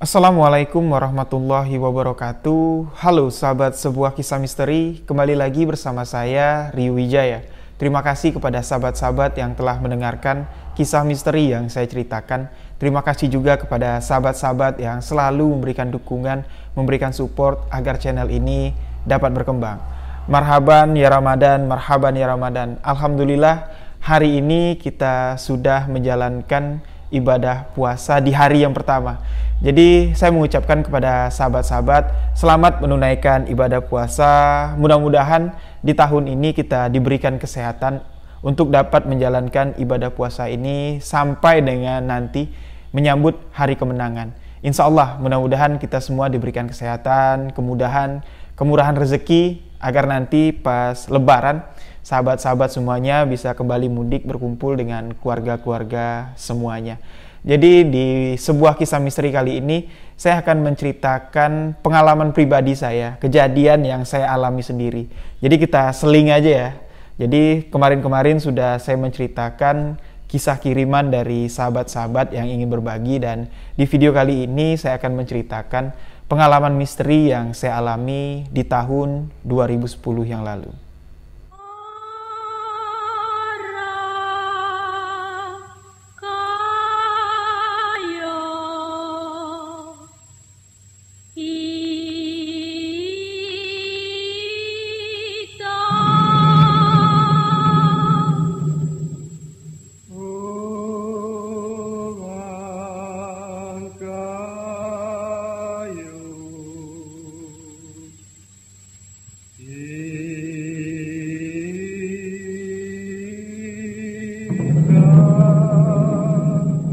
Assalamualaikum warahmatullahi wabarakatuh. Halo sahabat sebuah kisah misteri, kembali lagi bersama saya Ryu Wijaya. Terima kasih kepada sahabat-sahabat yang telah mendengarkan kisah misteri yang saya ceritakan. Terima kasih juga kepada sahabat-sahabat yang selalu memberikan dukungan, memberikan support agar channel ini dapat berkembang. Marhaban ya Ramadan, marhaban ya Ramadan. Alhamdulillah hari ini kita sudah menjalankan ibadah puasa di hari yang pertama. Jadi saya mengucapkan kepada sahabat-sahabat selamat menunaikan ibadah puasa. Mudah-mudahan di tahun ini kita diberikan kesehatan untuk dapat menjalankan ibadah puasa ini sampai dengan nanti menyambut hari kemenangan. Insya Allah mudah-mudahan kita semua diberikan kesehatan, kemudahan, kemurahan rezeki agar nanti pas lebaran sahabat-sahabat semuanya bisa kembali mudik berkumpul dengan keluarga-keluarga semuanya. Jadi di sebuah kisah misteri kali ini saya akan menceritakan pengalaman pribadi saya, kejadian yang saya alami sendiri. Jadi kita seling aja ya. Jadi kemarin-kemarin sudah saya menceritakan kisah kiriman dari sahabat-sahabat yang ingin berbagi dan di video kali ini saya akan menceritakan pengalaman misteri yang saya alami di tahun 2010 yang lalu.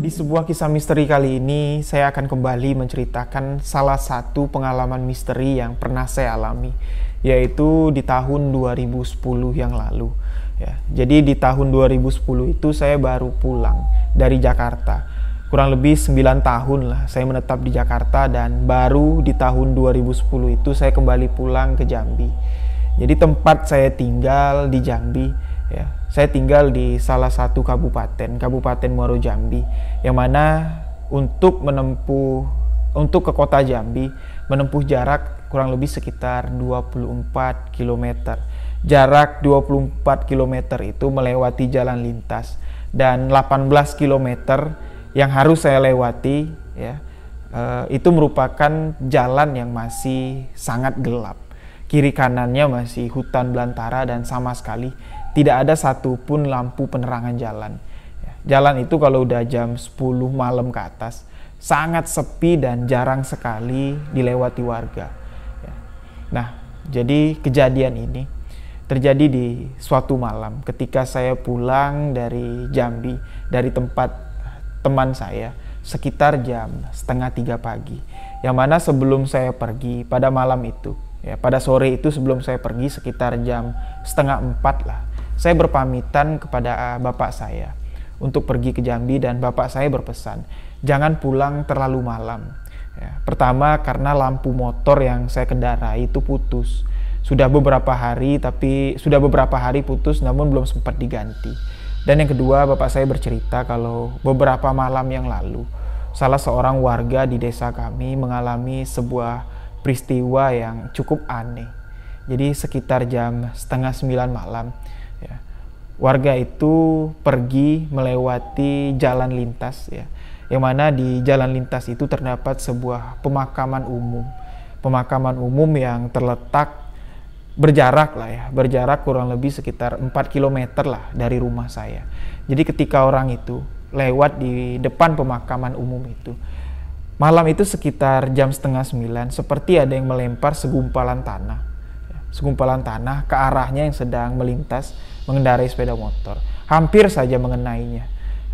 di sebuah kisah misteri kali ini, saya akan kembali menceritakan salah satu pengalaman misteri yang pernah saya alami, yaitu di tahun 2010 yang lalu. Ya, jadi di tahun 2010 itu saya baru pulang dari Jakarta. Kurang lebih 9 tahun lah saya menetap di Jakarta dan baru di tahun 2010 itu saya kembali pulang ke Jambi. Jadi tempat saya tinggal di Jambi ya saya tinggal di salah satu kabupaten, Kabupaten Muaro Jambi, yang mana untuk menempuh untuk ke kota Jambi menempuh jarak kurang lebih sekitar 24 km. Jarak 24 km itu melewati jalan lintas dan 18 km yang harus saya lewati ya eh, itu merupakan jalan yang masih sangat gelap. Kiri kanannya masih hutan belantara dan sama sekali tidak ada satupun lampu penerangan jalan. Ya, jalan itu kalau udah jam 10 malam ke atas sangat sepi dan jarang sekali dilewati warga. Ya. Nah, jadi kejadian ini terjadi di suatu malam ketika saya pulang dari Jambi dari tempat teman saya sekitar jam setengah tiga pagi. Yang mana sebelum saya pergi pada malam itu, ya pada sore itu sebelum saya pergi sekitar jam setengah empat lah saya berpamitan kepada ah, bapak saya untuk pergi ke Jambi dan bapak saya berpesan, jangan pulang terlalu malam. Ya, pertama karena lampu motor yang saya kendarai itu putus. Sudah beberapa hari tapi sudah beberapa hari putus namun belum sempat diganti. Dan yang kedua, bapak saya bercerita kalau beberapa malam yang lalu salah seorang warga di desa kami mengalami sebuah peristiwa yang cukup aneh. Jadi sekitar jam setengah sembilan malam, Ya. Warga itu pergi melewati jalan lintas, ya, yang mana di jalan lintas itu terdapat sebuah pemakaman umum, pemakaman umum yang terletak berjarak lah ya, berjarak kurang lebih sekitar 4 km lah dari rumah saya. Jadi ketika orang itu lewat di depan pemakaman umum itu, malam itu sekitar jam setengah sembilan, seperti ada yang melempar segumpalan tanah segumpalan tanah ke arahnya yang sedang melintas mengendarai sepeda motor. Hampir saja mengenainya.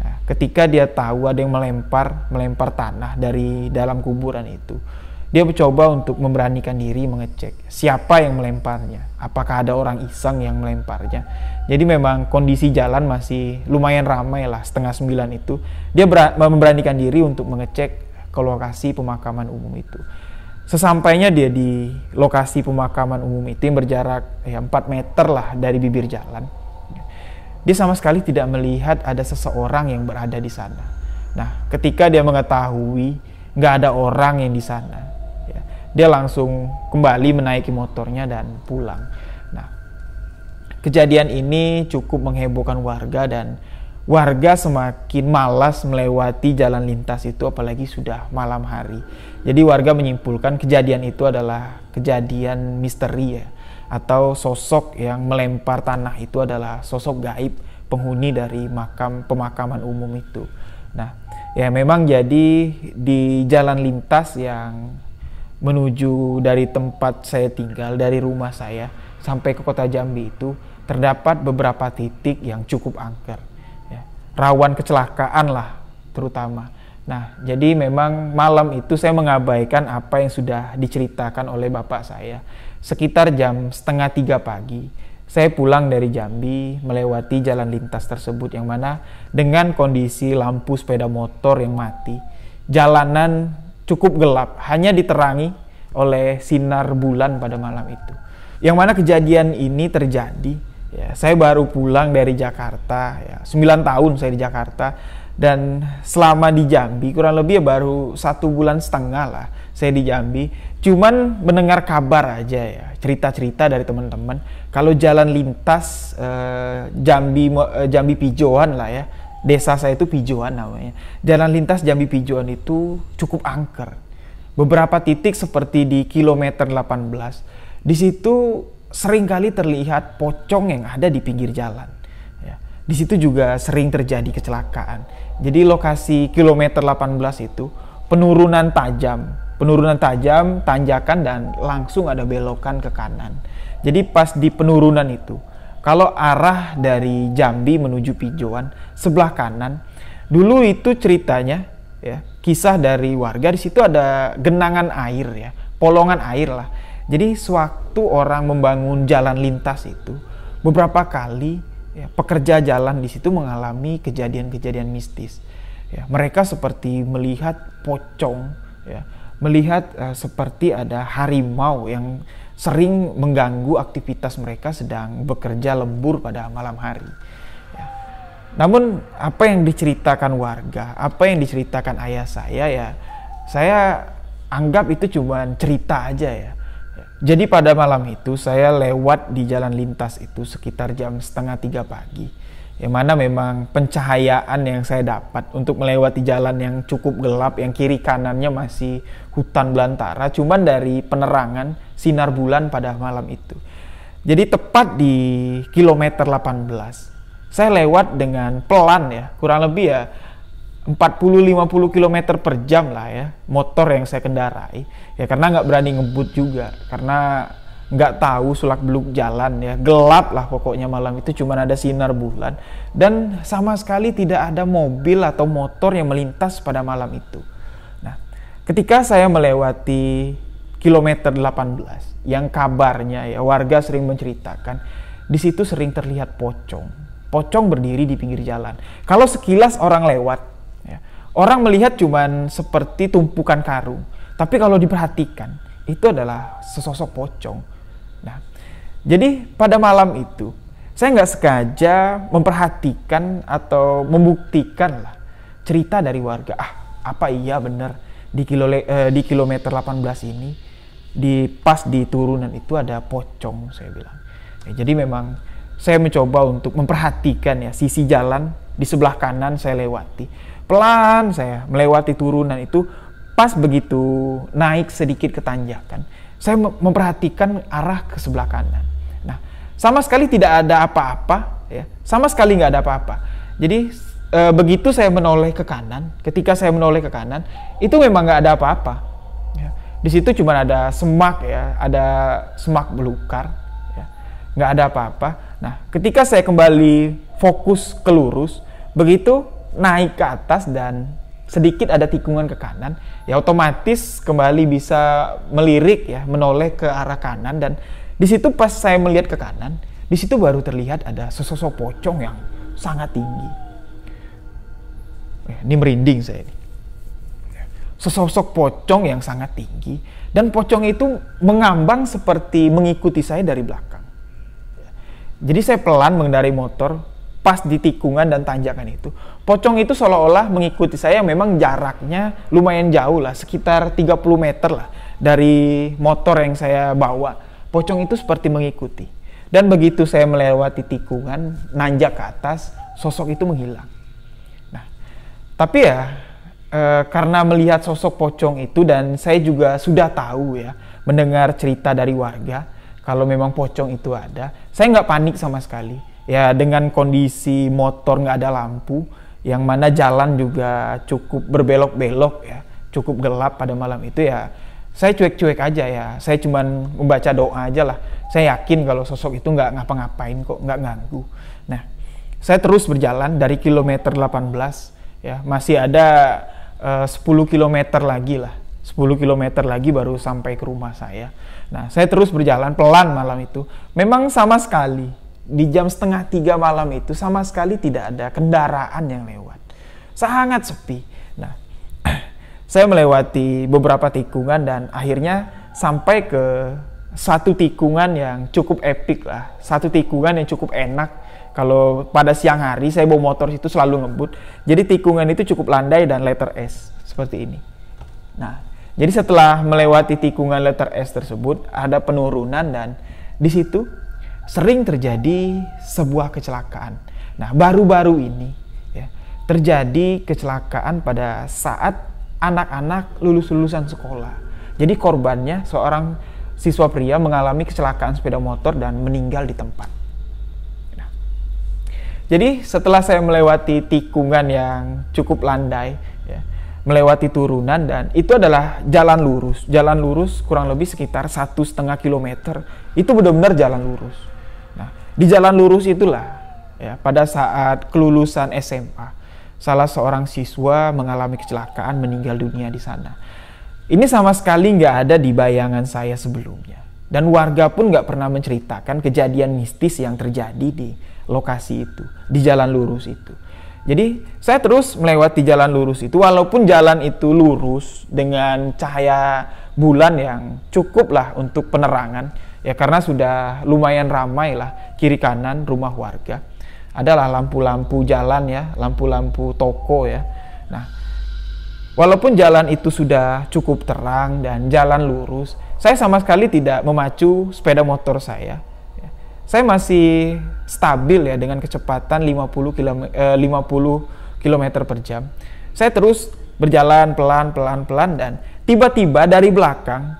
Nah, ketika dia tahu ada yang melempar, melempar tanah dari dalam kuburan itu, dia mencoba untuk memberanikan diri mengecek siapa yang melemparnya, apakah ada orang iseng yang melemparnya. Jadi memang kondisi jalan masih lumayan ramai lah setengah sembilan itu. Dia memberanikan diri untuk mengecek ke lokasi pemakaman umum itu. Sesampainya dia di lokasi pemakaman umum itu yang berjarak ya, 4 meter lah dari bibir jalan. Dia sama sekali tidak melihat ada seseorang yang berada di sana. Nah, ketika dia mengetahui nggak ada orang yang di sana, ya, dia langsung kembali menaiki motornya dan pulang. Nah, kejadian ini cukup menghebohkan warga dan warga semakin malas melewati jalan lintas itu apalagi sudah malam hari. Jadi warga menyimpulkan kejadian itu adalah kejadian misteri ya atau sosok yang melempar tanah itu adalah sosok gaib penghuni dari makam pemakaman umum itu. Nah, ya memang jadi di jalan lintas yang menuju dari tempat saya tinggal dari rumah saya sampai ke kota Jambi itu terdapat beberapa titik yang cukup angker rawan kecelakaan lah terutama. Nah, jadi memang malam itu saya mengabaikan apa yang sudah diceritakan oleh bapak saya. Sekitar jam setengah tiga pagi, saya pulang dari Jambi melewati jalan lintas tersebut yang mana dengan kondisi lampu sepeda motor yang mati, jalanan cukup gelap, hanya diterangi oleh sinar bulan pada malam itu. Yang mana kejadian ini terjadi Ya, saya baru pulang dari Jakarta, ya, 9 tahun saya di Jakarta dan selama di Jambi kurang lebih ya baru satu bulan setengah lah saya di Jambi. Cuman mendengar kabar aja ya, cerita-cerita dari teman-teman kalau jalan lintas eh, Jambi eh, Jambi Pijoan lah ya. Desa saya itu Pijoan namanya. Jalan lintas Jambi Pijoan itu cukup angker. Beberapa titik seperti di kilometer 18. Di situ seringkali terlihat pocong yang ada di pinggir jalan. Ya. Di situ juga sering terjadi kecelakaan. Jadi lokasi kilometer 18 itu penurunan tajam, penurunan tajam, tanjakan dan langsung ada belokan ke kanan. Jadi pas di penurunan itu, kalau arah dari Jambi menuju Pijuan sebelah kanan, dulu itu ceritanya ya kisah dari warga di situ ada genangan air ya, polongan air lah jadi sewaktu orang membangun jalan lintas itu, beberapa kali ya, pekerja jalan di situ mengalami kejadian-kejadian mistis. Ya, mereka seperti melihat pocong, ya, melihat uh, seperti ada harimau yang sering mengganggu aktivitas mereka sedang bekerja lembur pada malam hari. Ya. Namun apa yang diceritakan warga, apa yang diceritakan ayah saya ya, saya anggap itu cuma cerita aja ya jadi pada malam itu saya lewat di jalan lintas itu sekitar jam setengah tiga pagi. Yang mana memang pencahayaan yang saya dapat untuk melewati jalan yang cukup gelap, yang kiri kanannya masih hutan belantara, cuman dari penerangan sinar bulan pada malam itu. Jadi tepat di kilometer 18, saya lewat dengan pelan ya, kurang lebih ya 40-50 km per jam lah ya motor yang saya kendarai ya karena nggak berani ngebut juga karena nggak tahu sulak beluk jalan ya gelap lah pokoknya malam itu cuma ada sinar bulan dan sama sekali tidak ada mobil atau motor yang melintas pada malam itu nah ketika saya melewati kilometer 18 yang kabarnya ya warga sering menceritakan di situ sering terlihat pocong pocong berdiri di pinggir jalan kalau sekilas orang lewat Orang melihat cuman seperti tumpukan karung, tapi kalau diperhatikan itu adalah sesosok pocong. Nah, jadi pada malam itu saya nggak sengaja memperhatikan atau membuktikan lah cerita dari warga. Ah, apa iya bener di, kilo, eh, di kilometer 18 ini di pas di turunan itu ada pocong saya bilang. Ya, jadi memang saya mencoba untuk memperhatikan ya sisi jalan di sebelah kanan saya lewati Pelan saya melewati turunan itu, pas begitu naik sedikit ke tanjakan, saya memperhatikan arah ke sebelah kanan. Nah, sama sekali tidak ada apa-apa, ya, sama sekali nggak ada apa-apa. Jadi e, begitu saya menoleh ke kanan, ketika saya menoleh ke kanan, itu memang nggak ada apa-apa. Ya. Di situ cuma ada semak ya, ada semak belukar, ya. nggak ada apa-apa. Nah, ketika saya kembali fokus ke lurus, begitu naik ke atas dan sedikit ada tikungan ke kanan, ya otomatis kembali bisa melirik ya, menoleh ke arah kanan dan di situ pas saya melihat ke kanan, di situ baru terlihat ada sesosok pocong yang sangat tinggi. Eh, ini merinding saya ini. Sesosok pocong yang sangat tinggi dan pocong itu mengambang seperti mengikuti saya dari belakang. Jadi saya pelan mengendarai motor pas di tikungan dan tanjakan itu Pocong itu seolah-olah mengikuti saya yang memang jaraknya lumayan jauh lah, sekitar 30 meter lah dari motor yang saya bawa. Pocong itu seperti mengikuti. Dan begitu saya melewati tikungan, nanjak ke atas, sosok itu menghilang. Nah, tapi ya e, karena melihat sosok pocong itu dan saya juga sudah tahu ya, mendengar cerita dari warga kalau memang pocong itu ada, saya nggak panik sama sekali. Ya dengan kondisi motor nggak ada lampu, yang mana jalan juga cukup berbelok-belok ya, cukup gelap pada malam itu ya saya cuek-cuek aja ya, saya cuman membaca doa aja lah. Saya yakin kalau sosok itu nggak ngapa-ngapain kok, nggak ganggu. Nah, saya terus berjalan dari kilometer 18 ya, masih ada eh, uh, 10 kilometer lagi lah. 10 kilometer lagi baru sampai ke rumah saya. Nah, saya terus berjalan pelan malam itu. Memang sama sekali di jam setengah tiga malam itu sama sekali tidak ada kendaraan yang lewat. Sangat sepi. Nah, saya melewati beberapa tikungan dan akhirnya sampai ke satu tikungan yang cukup epic lah. Satu tikungan yang cukup enak. Kalau pada siang hari saya bawa motor itu selalu ngebut. Jadi tikungan itu cukup landai dan letter S seperti ini. Nah, jadi setelah melewati tikungan letter S tersebut ada penurunan dan di situ sering terjadi sebuah kecelakaan. Nah, baru-baru ini ya, terjadi kecelakaan pada saat anak-anak lulus-lulusan sekolah. Jadi korbannya seorang siswa pria mengalami kecelakaan sepeda motor dan meninggal di tempat. Nah, jadi setelah saya melewati tikungan yang cukup landai, ya, melewati turunan dan itu adalah jalan lurus. Jalan lurus kurang lebih sekitar satu setengah kilometer. Itu benar-benar jalan lurus. Di jalan lurus itulah, ya, pada saat kelulusan SMA, salah seorang siswa mengalami kecelakaan meninggal dunia di sana. Ini sama sekali nggak ada di bayangan saya sebelumnya. Dan warga pun nggak pernah menceritakan kejadian mistis yang terjadi di lokasi itu, di jalan lurus itu. Jadi saya terus melewati jalan lurus itu walaupun jalan itu lurus dengan cahaya bulan yang cukuplah untuk penerangan ya karena sudah lumayan ramai lah kiri kanan rumah warga adalah lampu-lampu jalan ya lampu-lampu toko ya nah walaupun jalan itu sudah cukup terang dan jalan lurus saya sama sekali tidak memacu sepeda motor saya saya masih stabil ya dengan kecepatan 50 km, eh, 50 km per jam saya terus berjalan pelan pelan pelan dan tiba-tiba dari belakang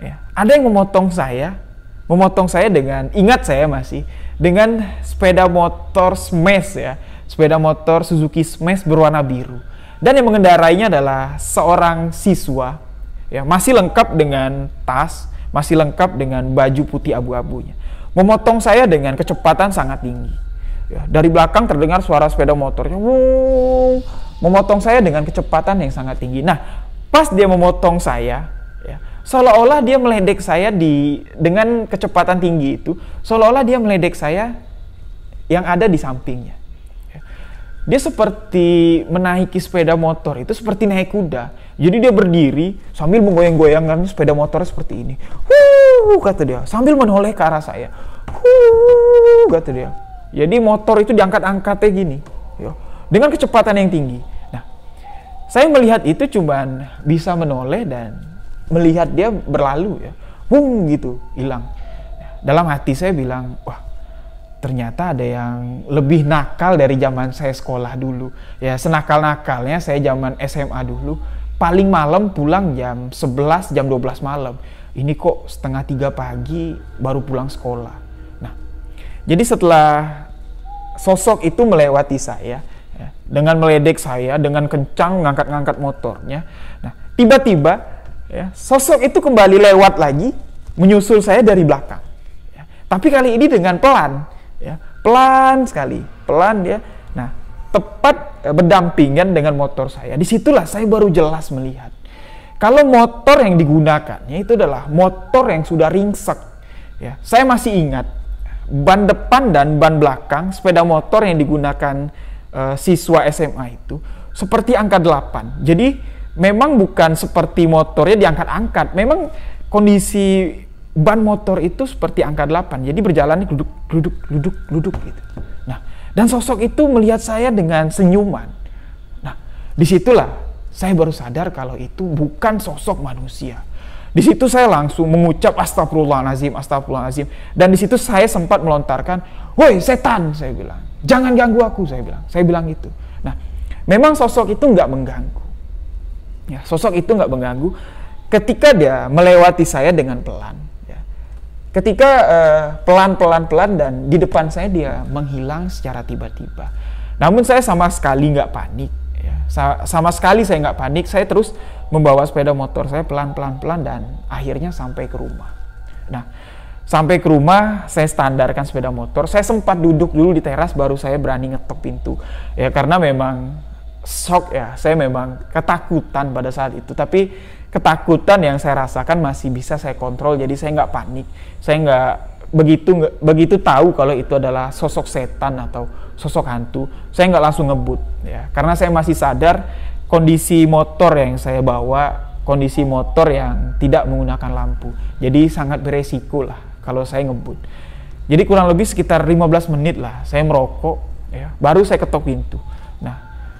ya, ada yang memotong saya memotong saya dengan ingat saya masih dengan sepeda motor Smash ya, sepeda motor Suzuki Smash berwarna biru. Dan yang mengendarainya adalah seorang siswa ya, masih lengkap dengan tas, masih lengkap dengan baju putih abu-abunya. Memotong saya dengan kecepatan sangat tinggi. Ya, dari belakang terdengar suara sepeda motornya, wuuu, memotong saya dengan kecepatan yang sangat tinggi. Nah, pas dia memotong saya, seolah-olah dia meledek saya di dengan kecepatan tinggi itu, seolah-olah dia meledek saya yang ada di sampingnya. Dia seperti menaiki sepeda motor itu seperti naik kuda. Jadi dia berdiri sambil menggoyang-goyangkan sepeda motor seperti ini. Huu, kata dia sambil menoleh ke arah saya. Huu, kata dia. Jadi motor itu diangkat-angkatnya gini, ya, dengan kecepatan yang tinggi. Nah, saya melihat itu cuman bisa menoleh dan melihat dia berlalu ya bung gitu hilang dalam hati saya bilang wah ternyata ada yang lebih nakal dari zaman saya sekolah dulu ya senakal nakalnya saya zaman SMA dulu paling malam pulang jam 11 jam 12 malam ini kok setengah tiga pagi baru pulang sekolah nah jadi setelah sosok itu melewati saya ya, dengan meledek saya dengan kencang ngangkat-ngangkat motornya nah tiba-tiba Ya, sosok itu kembali lewat lagi, menyusul saya dari belakang. Ya, tapi kali ini dengan pelan, ya, pelan sekali, pelan dia. Ya. Nah, tepat eh, berdampingan dengan motor saya. Disitulah saya baru jelas melihat. Kalau motor yang digunakannya itu adalah motor yang sudah ringsek. Ya, saya masih ingat ban depan dan ban belakang sepeda motor yang digunakan uh, siswa SMA itu seperti angka 8. Jadi memang bukan seperti motornya diangkat-angkat. Memang kondisi ban motor itu seperti angka 8. Jadi berjalan duduk duduk duduk duduk gitu. Nah, dan sosok itu melihat saya dengan senyuman. Nah, disitulah saya baru sadar kalau itu bukan sosok manusia. Di situ saya langsung mengucap astagfirullahalazim, astagfirullahalazim. Dan di situ saya sempat melontarkan, "Woi, setan," saya bilang. "Jangan ganggu aku," saya bilang. Saya bilang itu. Nah, memang sosok itu nggak mengganggu. Ya, sosok itu nggak mengganggu ketika dia melewati saya dengan pelan. Ya. Ketika pelan-pelan-pelan eh, dan di depan saya dia menghilang secara tiba-tiba. Namun saya sama sekali nggak panik. Ya. Sa sama sekali saya nggak panik. Saya terus membawa sepeda motor saya pelan-pelan-pelan dan akhirnya sampai ke rumah. Nah, sampai ke rumah saya standarkan sepeda motor. Saya sempat duduk dulu di teras baru saya berani ngetok pintu. Ya karena memang shock ya saya memang ketakutan pada saat itu tapi ketakutan yang saya rasakan masih bisa saya kontrol jadi saya nggak panik saya nggak begitu nggak begitu tahu kalau itu adalah sosok setan atau sosok hantu saya nggak langsung ngebut ya karena saya masih sadar kondisi motor yang saya bawa kondisi motor yang tidak menggunakan lampu jadi sangat beresiko lah kalau saya ngebut jadi kurang lebih sekitar 15 menit lah saya merokok ya baru saya ketok pintu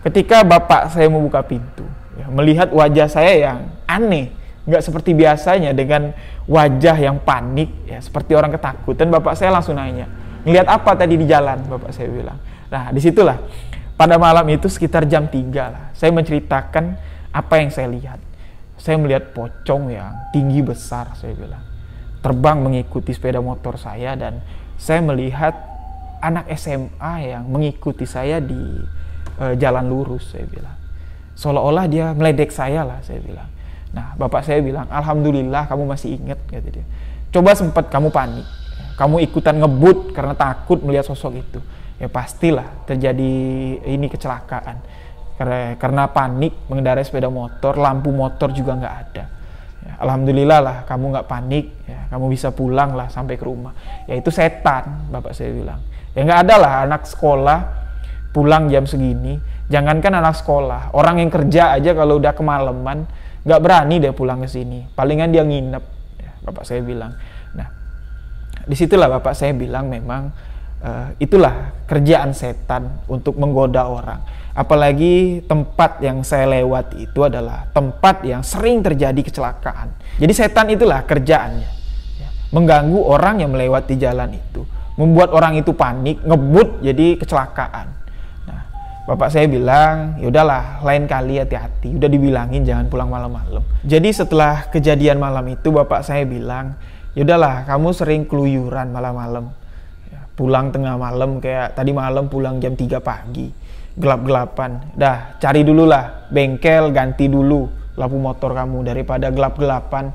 Ketika bapak saya membuka pintu, ya, melihat wajah saya yang aneh, nggak seperti biasanya dengan wajah yang panik, ya, seperti orang ketakutan, bapak saya langsung nanya, ngelihat apa tadi di jalan, bapak saya bilang. Nah, disitulah pada malam itu sekitar jam 3 lah, saya menceritakan apa yang saya lihat. Saya melihat pocong yang tinggi besar, saya bilang. Terbang mengikuti sepeda motor saya dan saya melihat anak SMA yang mengikuti saya di e, jalan lurus saya bilang seolah-olah dia meledek saya lah saya bilang nah bapak saya bilang alhamdulillah kamu masih ingat gitu dia coba sempat kamu panik kamu ikutan ngebut karena takut melihat sosok itu ya pastilah terjadi ini kecelakaan karena, karena panik mengendarai sepeda motor lampu motor juga nggak ada ya, alhamdulillah lah kamu nggak panik ya, kamu bisa pulang lah sampai ke rumah ya itu setan bapak saya bilang ya nggak ada lah anak sekolah pulang jam segini jangankan anak sekolah orang yang kerja aja kalau udah kemalaman nggak berani deh pulang ke sini palingan dia nginep ya, bapak saya bilang nah disitulah bapak saya bilang memang uh, itulah kerjaan setan untuk menggoda orang apalagi tempat yang saya lewat itu adalah tempat yang sering terjadi kecelakaan jadi setan itulah kerjaannya ya. mengganggu orang yang melewati jalan itu membuat orang itu panik ngebut jadi kecelakaan bapak saya bilang ya udahlah lain kali hati-hati udah dibilangin jangan pulang malam-malam jadi setelah kejadian malam itu bapak saya bilang ya udahlah kamu sering keluyuran malam-malam ya, pulang tengah malam kayak tadi malam pulang jam 3 pagi gelap-gelapan dah cari dulu lah bengkel ganti dulu lampu motor kamu daripada gelap-gelapan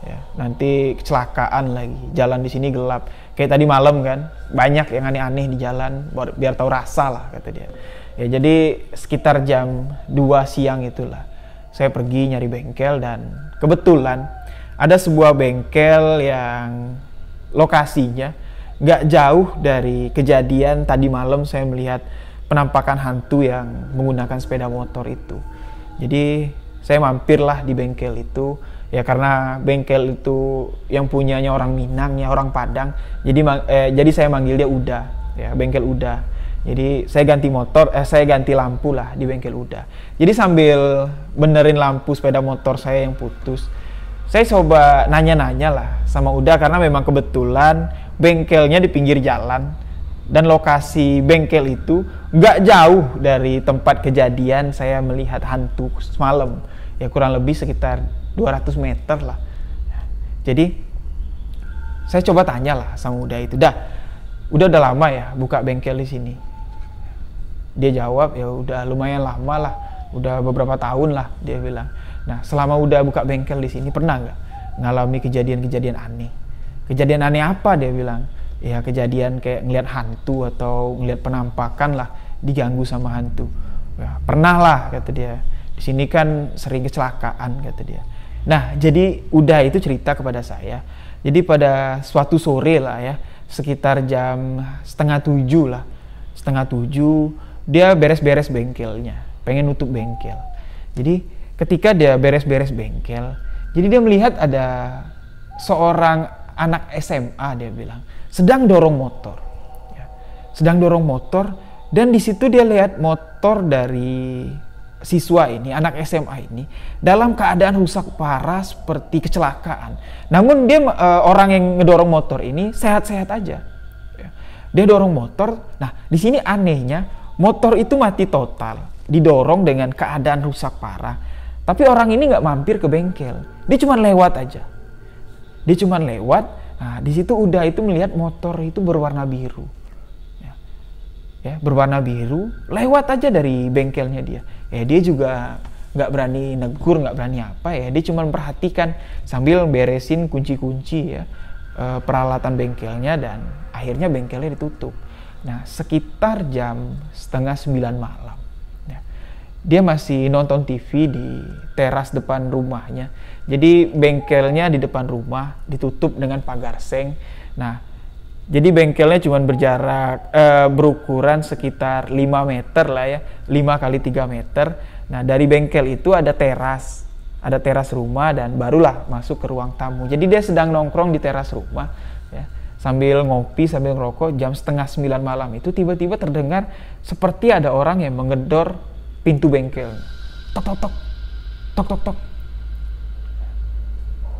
ya, nanti kecelakaan lagi jalan di sini gelap kayak tadi malam kan banyak yang aneh-aneh di jalan biar tahu rasa lah kata dia Ya jadi sekitar jam 2 siang itulah saya pergi nyari bengkel dan kebetulan ada sebuah bengkel yang lokasinya nggak jauh dari kejadian tadi malam saya melihat penampakan hantu yang menggunakan sepeda motor itu. Jadi saya mampirlah di bengkel itu ya karena bengkel itu yang punyanya orang Minang ya orang Padang jadi eh, jadi saya manggil dia Uda ya bengkel Uda jadi saya ganti motor, eh saya ganti lampu lah di bengkel Uda. Jadi sambil benerin lampu sepeda motor saya yang putus, saya coba nanya-nanya lah sama Uda karena memang kebetulan bengkelnya di pinggir jalan dan lokasi bengkel itu nggak jauh dari tempat kejadian saya melihat hantu semalam ya kurang lebih sekitar 200 meter lah. Jadi saya coba tanya lah sama Uda itu, dah udah udah lama ya buka bengkel di sini dia jawab ya udah lumayan lama lah udah beberapa tahun lah dia bilang nah selama udah buka bengkel di sini pernah nggak ngalami kejadian-kejadian aneh kejadian aneh apa dia bilang ya kejadian kayak ngelihat hantu atau ngelihat penampakan lah diganggu sama hantu ya, pernah lah kata dia di sini kan sering kecelakaan kata dia nah jadi udah itu cerita kepada saya jadi pada suatu sore lah ya sekitar jam setengah tujuh lah setengah tujuh dia beres-beres bengkelnya, pengen nutup bengkel. Jadi ketika dia beres-beres bengkel, jadi dia melihat ada seorang anak SMA dia bilang sedang dorong motor, ya. sedang dorong motor dan di situ dia lihat motor dari siswa ini, anak SMA ini dalam keadaan rusak parah seperti kecelakaan. Namun dia e, orang yang ngedorong motor ini sehat-sehat aja. Ya. Dia dorong motor. Nah, di sini anehnya Motor itu mati total, didorong dengan keadaan rusak parah. Tapi orang ini nggak mampir ke bengkel, dia cuma lewat aja. Dia cuma lewat, nah, di situ udah itu melihat motor itu berwarna biru, ya, ya berwarna biru, lewat aja dari bengkelnya dia. Ya dia juga nggak berani negur, nggak berani apa ya, dia cuma perhatikan sambil beresin kunci-kunci ya eh, peralatan bengkelnya dan akhirnya bengkelnya ditutup. Nah, sekitar jam setengah sembilan malam, ya, dia masih nonton TV di teras depan rumahnya. Jadi bengkelnya di depan rumah ditutup dengan pagar seng. Nah, jadi bengkelnya cuma berjarak eh, berukuran sekitar 5 meter lah ya, 5 kali 3 meter. Nah, dari bengkel itu ada teras ada teras rumah dan barulah masuk ke ruang tamu. Jadi dia sedang nongkrong di teras rumah sambil ngopi sambil ngerokok jam setengah sembilan malam itu tiba-tiba terdengar seperti ada orang yang mengedor pintu bengkel tok tok tok tok tok tok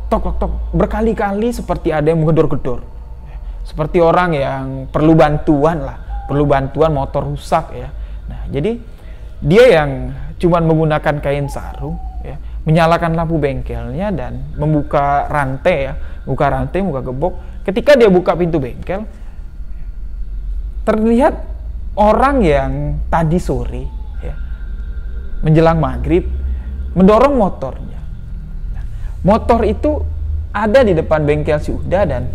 tok tok tok berkali-kali seperti ada yang menggedor-gedor seperti orang yang perlu bantuan lah perlu bantuan motor rusak ya nah jadi dia yang cuman menggunakan kain sarung menyalakan lampu bengkelnya dan membuka rantai ya, buka rantai, buka gebok. Ketika dia buka pintu bengkel, terlihat orang yang tadi sore ya, menjelang maghrib mendorong motornya. motor itu ada di depan bengkel si Uda dan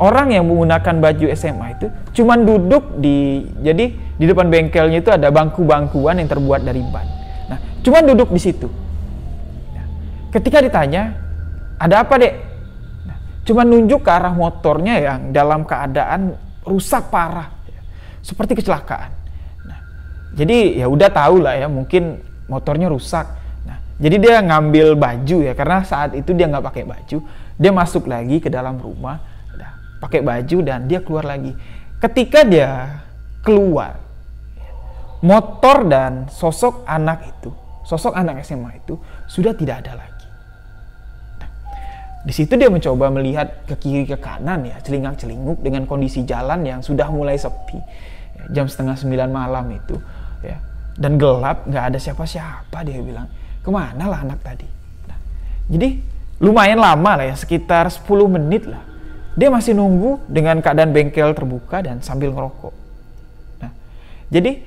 orang yang menggunakan baju SMA itu cuma duduk di jadi di depan bengkelnya itu ada bangku-bangkuan yang terbuat dari ban. Nah, cuman duduk di situ ketika ditanya, ada apa dek? cuma nunjuk ke arah motornya yang dalam keadaan rusak parah, seperti kecelakaan. Nah, jadi ya udah tahu lah ya, mungkin motornya rusak. Nah, jadi dia ngambil baju ya, karena saat itu dia nggak pakai baju, dia masuk lagi ke dalam rumah, nah, pakai baju dan dia keluar lagi. Ketika dia keluar, motor dan sosok anak itu, sosok anak SMA itu sudah tidak ada lagi di situ dia mencoba melihat ke kiri ke kanan ya, celingak-celinguk dengan kondisi jalan yang sudah mulai sepi. Ya, jam setengah sembilan malam itu ya. Dan gelap, nggak ada siapa-siapa dia bilang. Kemana lah anak tadi? Nah, jadi lumayan lama lah ya, sekitar 10 menit lah. Dia masih nunggu dengan keadaan bengkel terbuka dan sambil ngerokok. Nah, jadi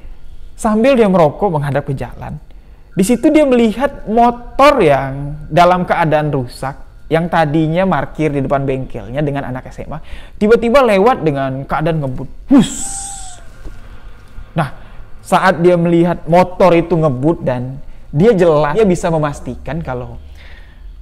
sambil dia merokok menghadap ke jalan, di situ dia melihat motor yang dalam keadaan rusak yang tadinya markir di depan bengkelnya dengan anak SMA tiba-tiba lewat dengan keadaan ngebut Hus! nah saat dia melihat motor itu ngebut dan dia jelas dia bisa memastikan kalau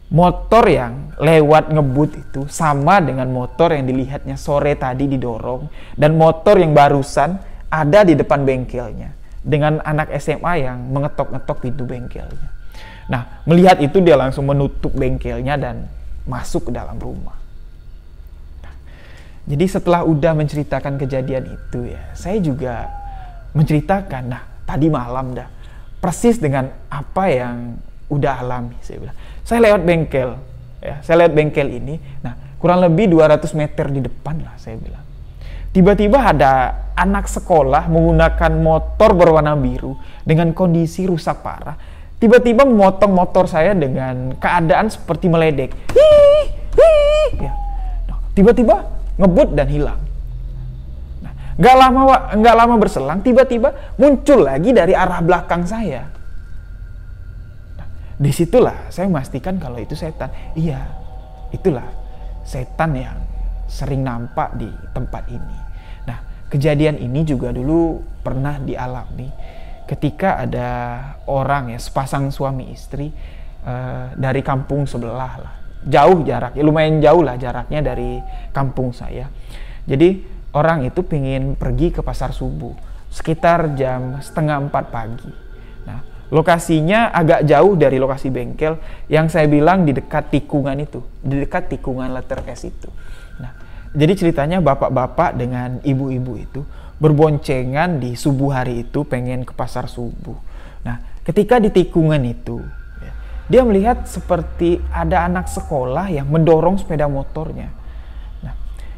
motor yang lewat ngebut itu sama dengan motor yang dilihatnya sore tadi didorong dan motor yang barusan ada di depan bengkelnya dengan anak SMA yang mengetok-ngetok pintu bengkelnya. Nah, melihat itu dia langsung menutup bengkelnya dan masuk ke dalam rumah. Nah, jadi setelah udah menceritakan kejadian itu ya, saya juga menceritakan, nah tadi malam dah, persis dengan apa yang udah alami saya bilang. Saya lewat bengkel, ya, saya lewat bengkel ini, nah kurang lebih 200 meter di depan lah saya bilang. Tiba-tiba ada anak sekolah menggunakan motor berwarna biru dengan kondisi rusak parah tiba-tiba memotong motor saya dengan keadaan seperti meledek. Hii! Ya. Nah, tiba-tiba ngebut dan hilang. Nah, gak lama nggak lama berselang, tiba-tiba muncul lagi dari arah belakang saya. Nah, disitulah saya memastikan kalau itu setan. Iya, itulah setan yang sering nampak di tempat ini. Nah, kejadian ini juga dulu pernah dialami ketika ada orang ya sepasang suami istri uh, dari kampung sebelah lah jauh jarak ya lumayan jauh lah jaraknya dari kampung saya jadi orang itu pingin pergi ke pasar subuh sekitar jam setengah empat pagi nah lokasinya agak jauh dari lokasi bengkel yang saya bilang di dekat tikungan itu di dekat tikungan letter S itu nah jadi ceritanya bapak-bapak dengan ibu-ibu itu berboncengan di subuh hari itu pengen ke pasar subuh nah ketika di tikungan itu dia melihat seperti ada anak sekolah yang mendorong sepeda motornya. Nah,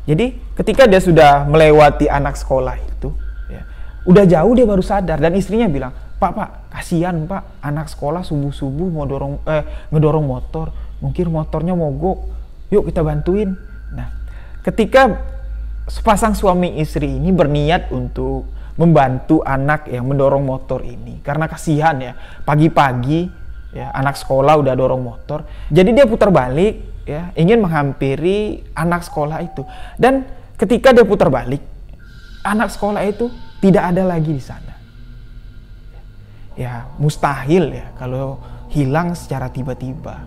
jadi ketika dia sudah melewati anak sekolah itu, ya, udah jauh dia baru sadar dan istrinya bilang, "Pak, Pak, kasihan, Pak. Anak sekolah subuh-subuh mau dorong eh ngedorong motor, mungkin motornya mogok. Yuk kita bantuin." Nah, ketika sepasang suami istri ini berniat untuk membantu anak yang mendorong motor ini karena kasihan ya pagi-pagi ya anak sekolah udah dorong motor jadi dia putar balik ya ingin menghampiri anak sekolah itu dan ketika dia putar balik anak sekolah itu tidak ada lagi di sana ya mustahil ya kalau hilang secara tiba-tiba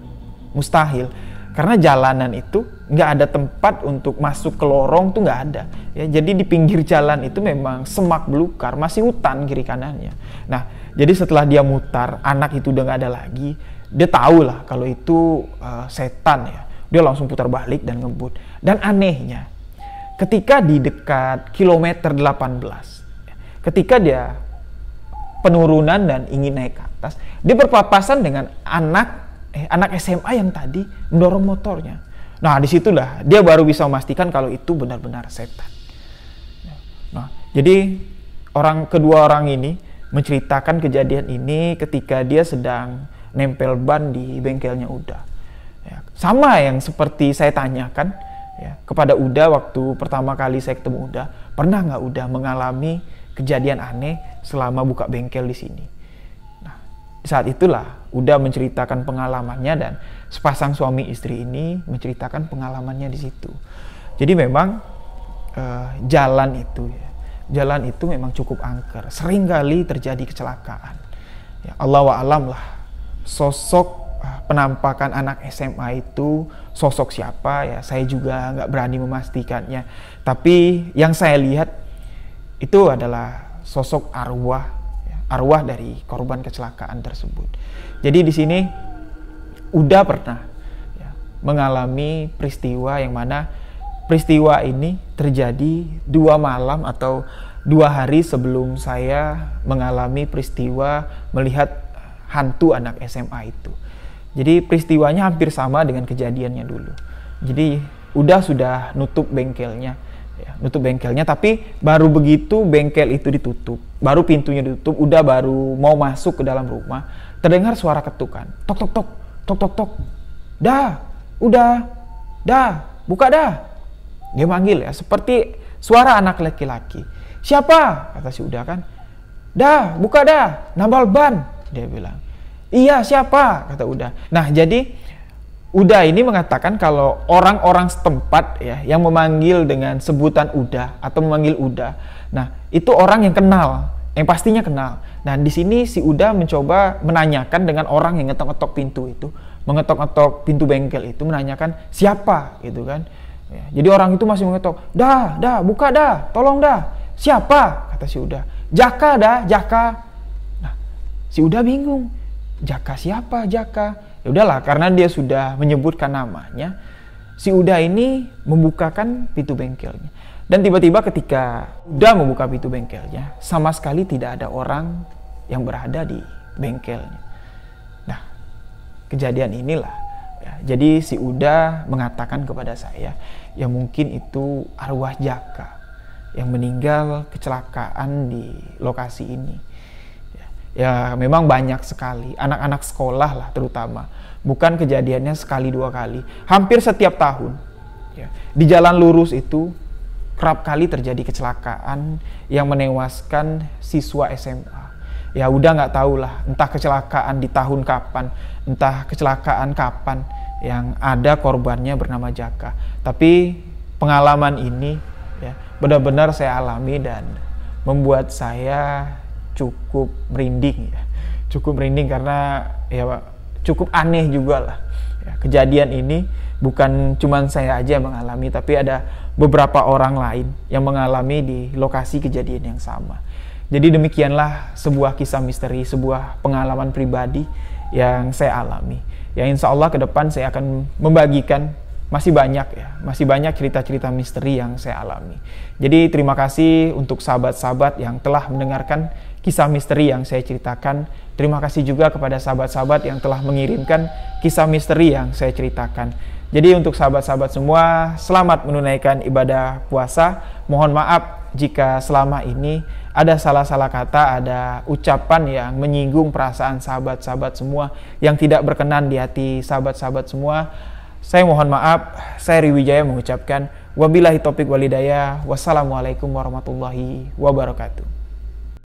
mustahil karena jalanan itu nggak ada tempat untuk masuk ke lorong tuh nggak ada ya jadi di pinggir jalan itu memang semak belukar masih hutan kiri kanannya nah jadi setelah dia mutar anak itu udah nggak ada lagi dia tahu lah kalau itu uh, setan ya dia langsung putar balik dan ngebut dan anehnya ketika di dekat kilometer 18 ketika dia penurunan dan ingin naik ke atas dia berpapasan dengan anak eh, anak SMA yang tadi mendorong motornya. Nah, disitulah dia baru bisa memastikan kalau itu benar-benar setan. Nah, jadi orang kedua orang ini menceritakan kejadian ini ketika dia sedang nempel ban di bengkelnya Uda. Ya, sama yang seperti saya tanyakan ya, kepada Uda waktu pertama kali saya ketemu Uda, pernah nggak Uda mengalami kejadian aneh selama buka bengkel di sini? saat itulah udah menceritakan pengalamannya dan sepasang suami istri ini menceritakan pengalamannya di situ. Jadi memang uh, jalan itu ya. Jalan itu memang cukup angker. Sering kali terjadi kecelakaan. Ya, Allah wa alam lah. Sosok eh, penampakan anak SMA itu sosok siapa ya saya juga nggak berani memastikannya tapi yang saya lihat itu adalah sosok arwah arwah dari korban kecelakaan tersebut. Jadi di sini udah pernah ya, mengalami peristiwa yang mana peristiwa ini terjadi dua malam atau dua hari sebelum saya mengalami peristiwa melihat hantu anak SMA itu. Jadi peristiwanya hampir sama dengan kejadiannya dulu. Jadi udah sudah nutup bengkelnya ya, nutup bengkelnya tapi baru begitu bengkel itu ditutup baru pintunya ditutup udah baru mau masuk ke dalam rumah terdengar suara ketukan tok tok tok tok tok tok dah udah dah buka dah dia manggil ya seperti suara anak laki-laki siapa kata si udah kan dah buka dah nambal ban dia bilang iya siapa kata udah nah jadi Uda ini mengatakan kalau orang-orang setempat ya yang memanggil dengan sebutan Uda atau memanggil Uda. Nah, itu orang yang kenal, yang pastinya kenal. Nah, di sini si Uda mencoba menanyakan dengan orang yang ngetok-ngetok pintu itu, mengetok-ngetok pintu bengkel itu menanyakan siapa gitu kan. Ya, jadi orang itu masih mengetok, "Dah, dah, buka dah, tolong dah." "Siapa?" kata si Uda. "Jaka dah, Jaka." Nah, si Uda bingung. "Jaka siapa? Jaka?" Ya udahlah, karena dia sudah menyebutkan namanya, si Uda ini membukakan pintu bengkelnya. Dan tiba-tiba ketika Uda membuka pintu bengkelnya, sama sekali tidak ada orang yang berada di bengkelnya. Nah, kejadian inilah. Ya, jadi si Uda mengatakan kepada saya, ya mungkin itu arwah jaka yang meninggal kecelakaan di lokasi ini ya memang banyak sekali anak-anak sekolah lah terutama bukan kejadiannya sekali dua kali hampir setiap tahun ya. di jalan lurus itu kerap kali terjadi kecelakaan yang menewaskan siswa SMA ya udah nggak tahu lah entah kecelakaan di tahun kapan entah kecelakaan kapan yang ada korbannya bernama Jaka tapi pengalaman ini ya benar-benar saya alami dan membuat saya cukup merinding ya. Cukup merinding karena ya Pak, cukup aneh juga lah. Ya, kejadian ini bukan cuma saya aja yang mengalami tapi ada beberapa orang lain yang mengalami di lokasi kejadian yang sama. Jadi demikianlah sebuah kisah misteri, sebuah pengalaman pribadi yang saya alami. Ya insya Allah ke depan saya akan membagikan masih banyak ya, masih banyak cerita-cerita misteri yang saya alami. Jadi terima kasih untuk sahabat-sahabat yang telah mendengarkan kisah misteri yang saya ceritakan. Terima kasih juga kepada sahabat-sahabat yang telah mengirimkan kisah misteri yang saya ceritakan. Jadi untuk sahabat-sahabat semua, selamat menunaikan ibadah puasa. Mohon maaf jika selama ini ada salah-salah kata, ada ucapan yang menyinggung perasaan sahabat-sahabat semua yang tidak berkenan di hati sahabat-sahabat semua. Saya mohon maaf, saya Riwijaya mengucapkan wabillahi topik walidaya, wassalamualaikum warahmatullahi wabarakatuh.